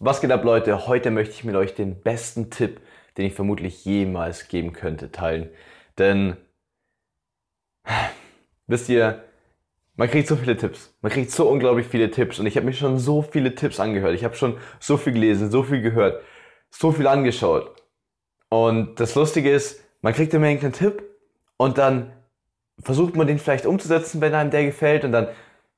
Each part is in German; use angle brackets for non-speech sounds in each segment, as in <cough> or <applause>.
Was geht ab Leute? Heute möchte ich mit euch den besten Tipp, den ich vermutlich jemals geben könnte, teilen. Denn, <sighs> wisst ihr, man kriegt so viele Tipps. Man kriegt so unglaublich viele Tipps. Und ich habe mir schon so viele Tipps angehört. Ich habe schon so viel gelesen, so viel gehört, so viel angeschaut. Und das Lustige ist, man kriegt immer irgendeinen Tipp und dann versucht man den vielleicht umzusetzen, wenn einem der gefällt. Und dann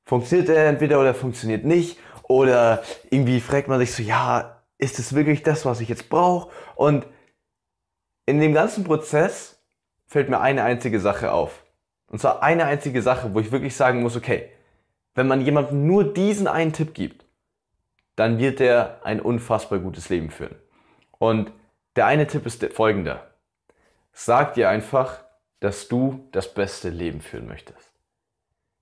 funktioniert er entweder oder funktioniert nicht. Oder irgendwie fragt man sich so, ja, ist es wirklich das, was ich jetzt brauche? Und in dem ganzen Prozess fällt mir eine einzige Sache auf. Und zwar eine einzige Sache, wo ich wirklich sagen muss, okay, wenn man jemandem nur diesen einen Tipp gibt, dann wird er ein unfassbar gutes Leben führen. Und der eine Tipp ist folgender. Sag dir einfach, dass du das beste Leben führen möchtest.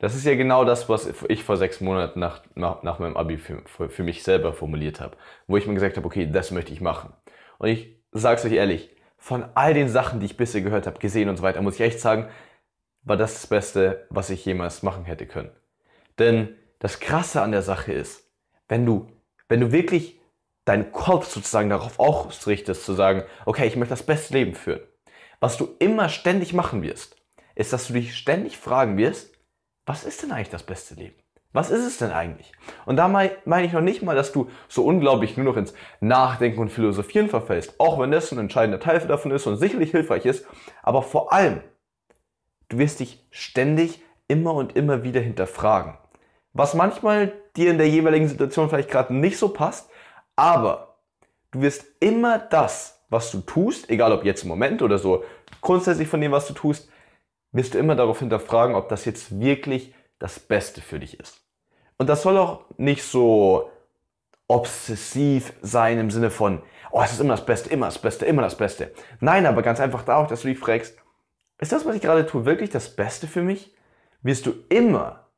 Das ist ja genau das, was ich vor sechs Monaten nach, nach, nach meinem Abi für, für, für mich selber formuliert habe, wo ich mir gesagt habe, okay, das möchte ich machen. Und ich sage es euch ehrlich, von all den Sachen, die ich bisher gehört habe, gesehen und so weiter, muss ich echt sagen, war das das Beste, was ich jemals machen hätte können. Denn das Krasse an der Sache ist, wenn du, wenn du wirklich deinen Kopf sozusagen darauf ausrichtest, zu sagen, okay, ich möchte das beste Leben führen, was du immer ständig machen wirst, ist, dass du dich ständig fragen wirst, was ist denn eigentlich das beste Leben? Was ist es denn eigentlich? Und da meine ich noch nicht mal, dass du so unglaublich nur noch ins Nachdenken und Philosophieren verfällst, auch wenn das ein entscheidender Teil davon ist und sicherlich hilfreich ist, aber vor allem, du wirst dich ständig immer und immer wieder hinterfragen. Was manchmal dir in der jeweiligen Situation vielleicht gerade nicht so passt, aber du wirst immer das, was du tust, egal ob jetzt im Moment oder so grundsätzlich von dem, was du tust, wirst du immer darauf hinterfragen, ob das jetzt wirklich das Beste für dich ist. Und das soll auch nicht so obsessiv sein im Sinne von, oh, es ist immer das Beste, immer das Beste, immer das Beste. Nein, aber ganz einfach da auch, dass du dich fragst, ist das, was ich gerade tue, wirklich das Beste für mich? Wirst du immer,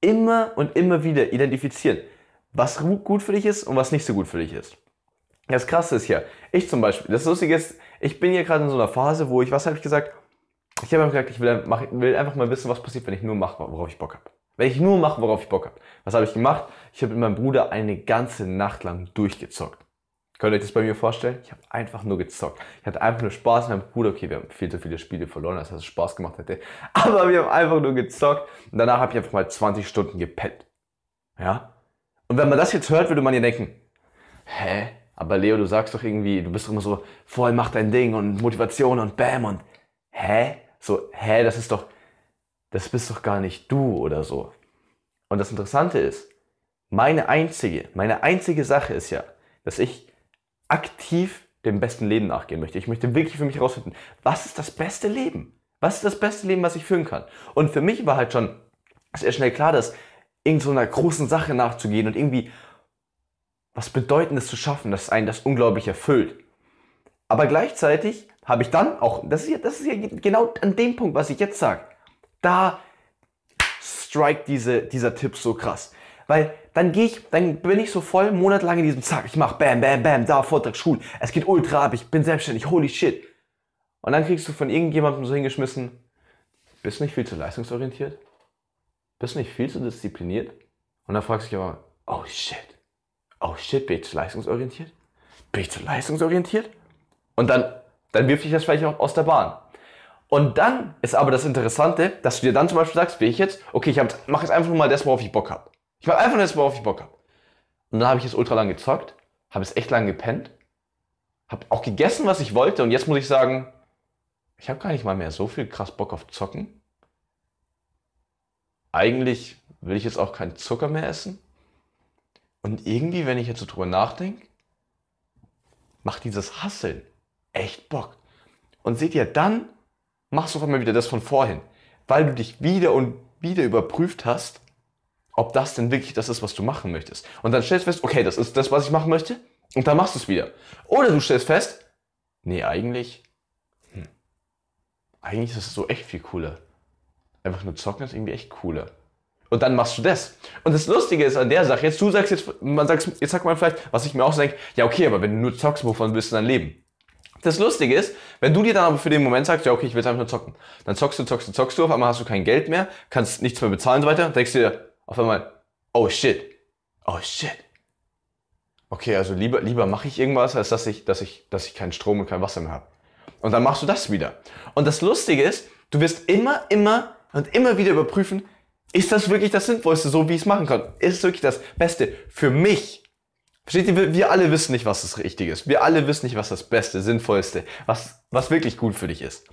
immer und immer wieder identifizieren, was gut für dich ist und was nicht so gut für dich ist. Das Krasse ist ja, ich zum Beispiel, das Lustige ist, ich bin ja gerade in so einer Phase, wo ich, was habe ich gesagt, ich habe einfach gesagt, ich will, mach, will, einfach mal wissen, was passiert, wenn ich nur mache, worauf ich Bock habe. Wenn ich nur mache, worauf ich Bock habe. Was habe ich gemacht? Ich habe mit meinem Bruder eine ganze Nacht lang durchgezockt. Könnt ihr euch das bei mir vorstellen? Ich habe einfach nur gezockt. Ich hatte einfach nur Spaß mit meinem Bruder. Okay, wir haben viel zu viele Spiele verloren, als dass es Spaß gemacht hätte. <laughs> Aber wir haben einfach nur gezockt. Und danach habe ich einfach mal 20 Stunden gepennt. Ja? Und wenn man das jetzt hört, würde man ja denken, hä? Aber Leo, du sagst doch irgendwie, du bist doch immer so, voll mach dein Ding und Motivation und Bam und hä? so, hä, das ist doch, das bist doch gar nicht du oder so. Und das Interessante ist, meine einzige, meine einzige Sache ist ja, dass ich aktiv dem besten Leben nachgehen möchte. Ich möchte wirklich für mich herausfinden, was ist das beste Leben? Was ist das beste Leben, was ich führen kann? Und für mich war halt schon sehr schnell klar, dass irgendeiner so einer großen Sache nachzugehen und irgendwie was Bedeutendes zu schaffen, dass einen das unglaublich erfüllt. Aber gleichzeitig habe ich dann auch, das ist, ja, das ist ja genau an dem Punkt, was ich jetzt sage, da strike diese, dieser Tipp so krass. Weil dann gehe ich, dann bin ich so voll monatelang in diesem Zack, ich mache bam, bam, bam, da Vortrag, schul, es geht ultra ab, ich bin selbstständig, holy shit. Und dann kriegst du von irgendjemandem so hingeschmissen, bist nicht viel zu leistungsorientiert, bist nicht viel zu diszipliniert. Und dann fragst du dich aber, oh shit, oh shit, bin ich zu leistungsorientiert? Bin ich zu leistungsorientiert? Und dann dann wirf dich das vielleicht auch aus der Bahn. Und dann ist aber das Interessante, dass du dir dann zum Beispiel sagst, wie ich jetzt, okay, ich mache jetzt einfach nur mal das, worauf ich Bock habe. Ich mache einfach nur das, worauf ich Bock habe. Und dann habe ich jetzt ultra lang gezockt, habe es echt lang gepennt, habe auch gegessen, was ich wollte und jetzt muss ich sagen, ich habe gar nicht mal mehr so viel krass Bock auf Zocken. Eigentlich will ich jetzt auch keinen Zucker mehr essen. Und irgendwie, wenn ich jetzt so drüber nachdenke, macht dieses Hasseln echt Bock. Und seht ihr, dann machst du auf einmal wieder das von vorhin, weil du dich wieder und wieder überprüft hast, ob das denn wirklich das ist, was du machen möchtest. Und dann stellst du fest, okay, das ist das, was ich machen möchte, und dann machst du es wieder. Oder du stellst fest, nee, eigentlich, hm, eigentlich ist es so echt viel cooler. Einfach nur zocken ist irgendwie echt cooler. Und dann machst du das. Und das Lustige ist an der Sache, jetzt du sagst jetzt, man sagt, jetzt sagt man vielleicht, was ich mir auch so denke, ja okay, aber wenn du nur zockst, wovon willst du dann leben? Das Lustige ist, wenn du dir dann aber für den Moment sagst, ja okay, ich will jetzt einfach nur zocken, dann zockst du, zockst du, zockst du, auf einmal hast du kein Geld mehr, kannst nichts mehr bezahlen und so weiter, denkst du dir auf einmal, oh shit, oh shit. Okay, also lieber, lieber mache ich irgendwas, als dass ich, dass, ich, dass ich keinen Strom und kein Wasser mehr habe. Und dann machst du das wieder. Und das Lustige ist, du wirst immer, immer und immer wieder überprüfen, ist das wirklich das Sinnvollste, so wie ich es machen kann? Ist es wirklich das Beste für mich? Versteht ihr? Wir alle wissen nicht, was das Richtige ist. Wir alle wissen nicht, was das Beste, Sinnvollste, was, was wirklich gut für dich ist.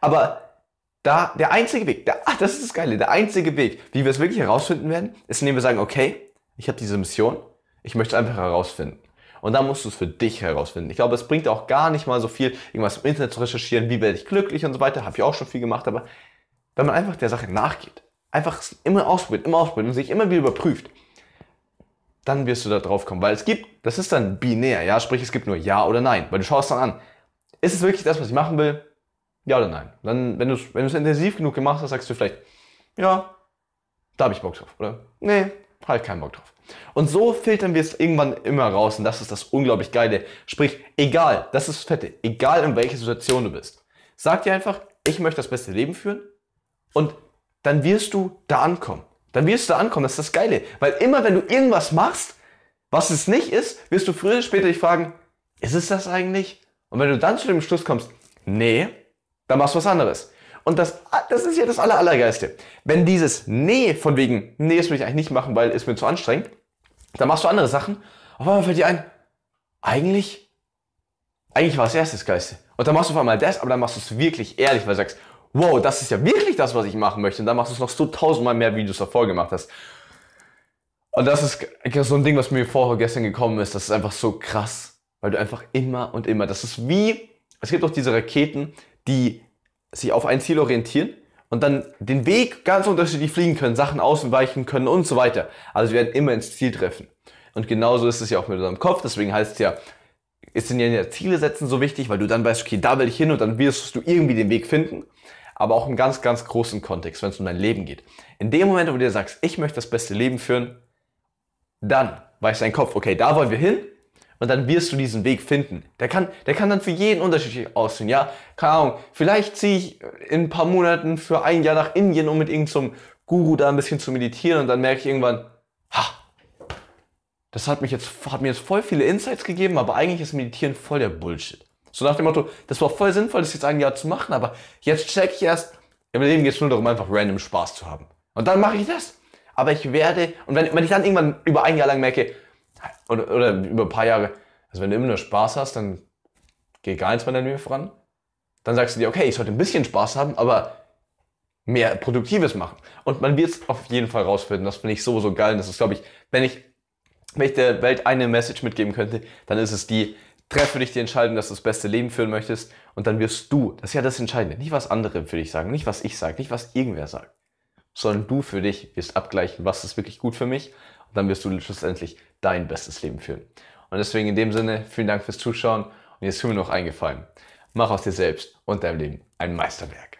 Aber da, der einzige Weg, der, ach, das ist das Geile, der einzige Weg, wie wir es wirklich herausfinden werden, ist, indem wir sagen, okay, ich habe diese Mission, ich möchte es einfach herausfinden. Und dann musst du es für dich herausfinden. Ich glaube, es bringt auch gar nicht mal so viel, irgendwas im Internet zu recherchieren, wie werde ich glücklich und so weiter, habe ich auch schon viel gemacht, aber wenn man einfach der Sache nachgeht, einfach immer ausprobiert, immer ausprobiert und sich immer wieder überprüft, dann wirst du da drauf kommen. Weil es gibt, das ist dann binär, ja, sprich, es gibt nur Ja oder Nein. Weil du schaust dann an, ist es wirklich das, was ich machen will? Ja oder nein? Dann, wenn du es wenn intensiv genug gemacht hast, sagst du vielleicht, ja, da habe ich Bock drauf, oder? Nee, habe ich keinen Bock drauf. Und so filtern wir es irgendwann immer raus und das ist das unglaublich Geile. Sprich, egal, das ist Fette, egal in welcher Situation du bist, sag dir einfach, ich möchte das beste Leben führen und dann wirst du da ankommen dann wirst du da ankommen. Das ist das Geile. Weil immer, wenn du irgendwas machst, was es nicht ist, wirst du früher oder später dich fragen, ist es das eigentlich? Und wenn du dann zu dem Schluss kommst, nee, dann machst du was anderes. Und das, das ist ja das Aller, Allergeiste. Wenn dieses Nee von wegen, nee, das will ich eigentlich nicht machen, weil es mir zu anstrengend, dann machst du andere Sachen. Auf einmal fällt dir ein, eigentlich, eigentlich war es erst das Geiste. Und dann machst du auf einmal das, aber dann machst du es wirklich ehrlich, weil du sagst, wow, das ist ja wirklich das, was ich machen möchte. Und dann machst du es noch so tausendmal mehr, wie du es davor gemacht hast. Und das ist so ein Ding, was mir vorher gestern gekommen ist. Das ist einfach so krass, weil du einfach immer und immer, das ist wie, es gibt auch diese Raketen, die sich auf ein Ziel orientieren und dann den Weg ganz unterschiedlich fliegen können, Sachen ausweichen können und so weiter. Also sie werden immer ins Ziel treffen. Und genauso ist es ja auch mit unserem Kopf. Deswegen heißt es ja, ist denn ja Ziele setzen so wichtig, weil du dann weißt, okay, da will ich hin und dann wirst du irgendwie den Weg finden aber auch im ganz, ganz großen Kontext, wenn es um dein Leben geht. In dem Moment, wo du dir sagst, ich möchte das beste Leben führen, dann weiß dein Kopf, okay, da wollen wir hin und dann wirst du diesen Weg finden. Der kann, der kann dann für jeden unterschiedlich aussehen, ja? Keine Ahnung, vielleicht ziehe ich in ein paar Monaten für ein Jahr nach Indien, um mit irgendeinem Guru da ein bisschen zu meditieren und dann merke ich irgendwann, ha, das hat, mich jetzt, hat mir jetzt voll viele Insights gegeben, aber eigentlich ist Meditieren voll der Bullshit. So nach dem Motto, das war voll sinnvoll, das jetzt ein Jahr zu machen, aber jetzt check ich erst, im Leben geht es nur darum, einfach random Spaß zu haben. Und dann mache ich das. Aber ich werde, und wenn, wenn ich dann irgendwann über ein Jahr lang merke, oder, oder über ein paar Jahre, also wenn du immer nur Spaß hast, dann geht gar nichts mehr an mir voran. Dann sagst du dir, okay, ich sollte ein bisschen Spaß haben, aber mehr Produktives machen. Und man wird es auf jeden Fall rausfinden. Das finde ich so, so geil. Und das ist, glaube ich, wenn ich, wenn ich der Welt eine Message mitgeben könnte, dann ist es die, treff für dich die Entscheidung, dass du das beste Leben führen möchtest und dann wirst du, das ist ja das Entscheidende, nicht was andere für dich sagen, nicht was ich sage, nicht was irgendwer sagt, sondern du für dich wirst abgleichen, was ist wirklich gut für mich und dann wirst du schlussendlich dein bestes Leben führen. Und deswegen in dem Sinne, vielen Dank fürs Zuschauen und jetzt ist mir noch eingefallen. Mach aus dir selbst und deinem Leben ein Meisterwerk.